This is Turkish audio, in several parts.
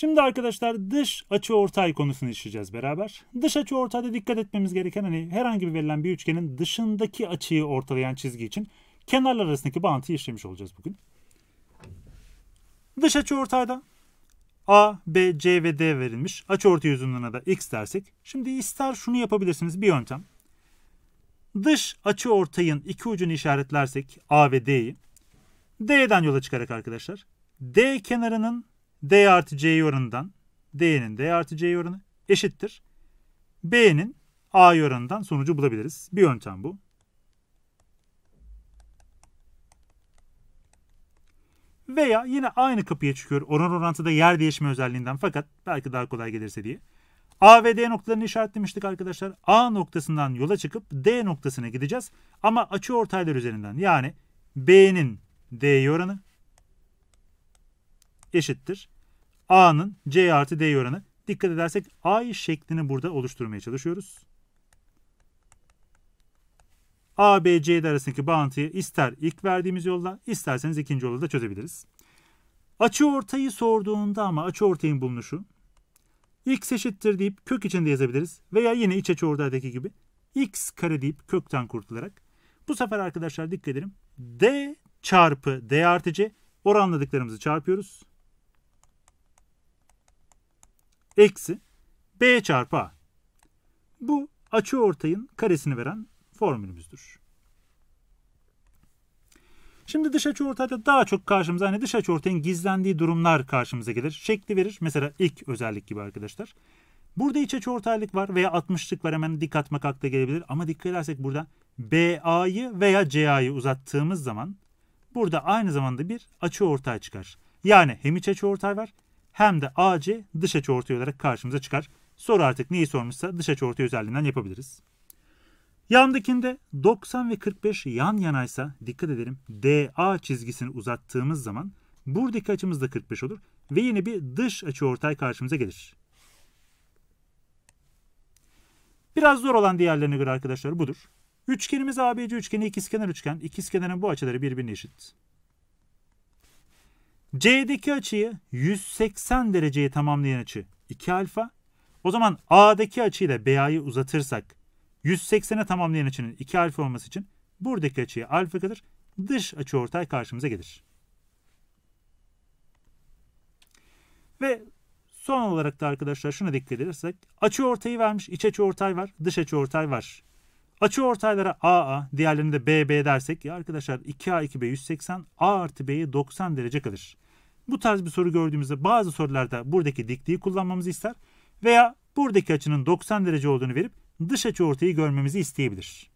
Şimdi arkadaşlar dış açı ortay konusunu işleyeceğiz beraber. Dış açı ortayda dikkat etmemiz gereken hani herhangi bir verilen bir üçgenin dışındaki açıyı ortalayan çizgi için kenarlar arasındaki bağıntıyı işlemiş olacağız bugün. Dış açı ortayda A, B, C ve D verilmiş. Açı ortay uzunluğuna da x dersek. Şimdi ister şunu yapabilirsiniz bir yöntem. Dış açı ortayın iki ucunu işaretlersek A ve D'yi. D'den yola çıkarak arkadaşlar. D kenarının D artı C oranından D'nin D artı C oranı eşittir. B'nin A oranından sonucu bulabiliriz. Bir yöntem bu. Veya yine aynı kapıya çıkıyor oran orantıda yer değişme özelliğinden fakat belki daha kolay gelirse diye. A ve D noktalarını işaretlemiştik arkadaşlar. A noktasından yola çıkıp D noktasına gideceğiz. Ama açı ortaylar üzerinden yani B'nin D oranı eşittir. A'nın C artı D oranı. Dikkat edersek A şeklini burada oluşturmaya çalışıyoruz. A, B, C arasındaki bağıntıyı ister ilk verdiğimiz yolda, isterseniz ikinci yolla da çözebiliriz. Açı ortayı sorduğunda ama açı ortayın bulunuşu x eşittir deyip kök içinde yazabiliriz. Veya yine iç açı ortadaki gibi x kare deyip kökten kurtularak. Bu sefer arkadaşlar dikkat edelim. D çarpı D artı C oranladıklarımızı çarpıyoruz eksi b çarpı a. Bu açı ortayın karesini veren formülümüzdür. Şimdi dış açı ortayda daha çok karşımıza hani dış açı ortayın gizlendiği durumlar karşımıza gelir. Şekli verir. Mesela ilk özellik gibi arkadaşlar. Burada iç açı ortaylık var veya 60'lık var hemen dikkat atmak gelebilir. Ama dikkat edersek burada BA'yı veya CA'yı uzattığımız zaman burada aynı zamanda bir açı ortay çıkar. Yani hem iç açı ortay var hem de AC dış açı ortay olarak karşımıza çıkar. Soru artık neyi sormuşsa dış açı ortay özelliğinden yapabiliriz. Yandakinde 90 ve 45 yan yanaysa dikkat edelim DA çizgisini uzattığımız zaman buradaki açımız da 45 olur ve yine bir dış açı ortay karşımıza gelir. Biraz zor olan diğerlerine göre arkadaşlar budur. Üçgenimiz ABC üçgeni ikizkenar üçgen. İkizkenarın bu açıları birbirine eşit. C'deki açıyı 180 dereceye tamamlayan açı 2 alfa. O zaman A'daki açıyla B'yi uzatırsak 180'e tamamlayan açının 2 alfa olması için buradaki açıya alfa kalır. Dış açı ortay karşımıza gelir. Ve son olarak da arkadaşlar şuna dikkat edersek açı ortayı vermiş, iç açı ortay var, dış açı ortay var. Açı ortaylara AA, diğerlerini de BB dersek ya arkadaşlar 2A 2B 180, A artı B'yi 90 derece kalır. Bu tarz bir soru gördüğümüzde bazı sorularda buradaki dikliği kullanmamızı ister veya buradaki açının 90 derece olduğunu verip dış açı ortayı görmemizi isteyebilir.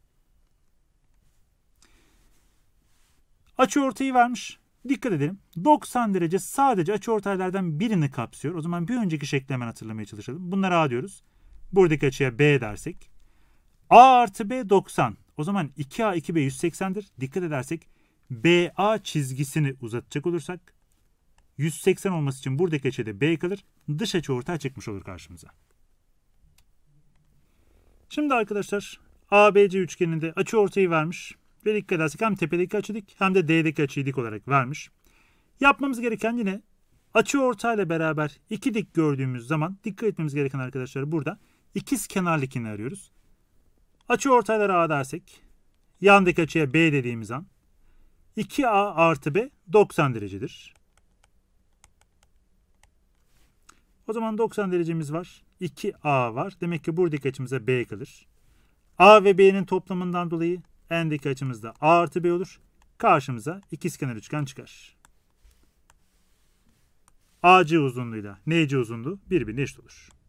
Açı ortayı vermiş. Dikkat edelim. 90 derece sadece açı ortaylardan birini kapsıyor. O zaman bir önceki şekli hemen hatırlamaya çalışalım. Bunlara A diyoruz. Buradaki açıya B dersek. A artı B 90. O zaman 2A 2B 180'dir. Dikkat edersek BA çizgisini uzatacak olursak 180 olması için buradaki açıda B kalır. Dış açı ortaya çıkmış olur karşımıza. Şimdi arkadaşlar ABC üçgeninde açı ortayı vermiş. Ve dikkat edersek hem tepedeki açı dik hem de D'deki açıyı dik olarak vermiş. Yapmamız gereken yine açı ortayla beraber iki dik gördüğümüz zaman dikkat etmemiz gereken arkadaşlar burada ikiz kenarlıkini arıyoruz. Açı ortayları A dersek yandaki açıya B dediğimiz an 2A artı B 90 derecedir. O zaman 90 derecemiz var. 2A var. Demek ki buradaki açımıza B kalır. A ve B'nin toplamından dolayı N'deki açımızda A artı B olur. Karşımıza ikizkenar üçgen çıkar. AC uzunluğuyla NC uzunluğu birbirine eşit olur.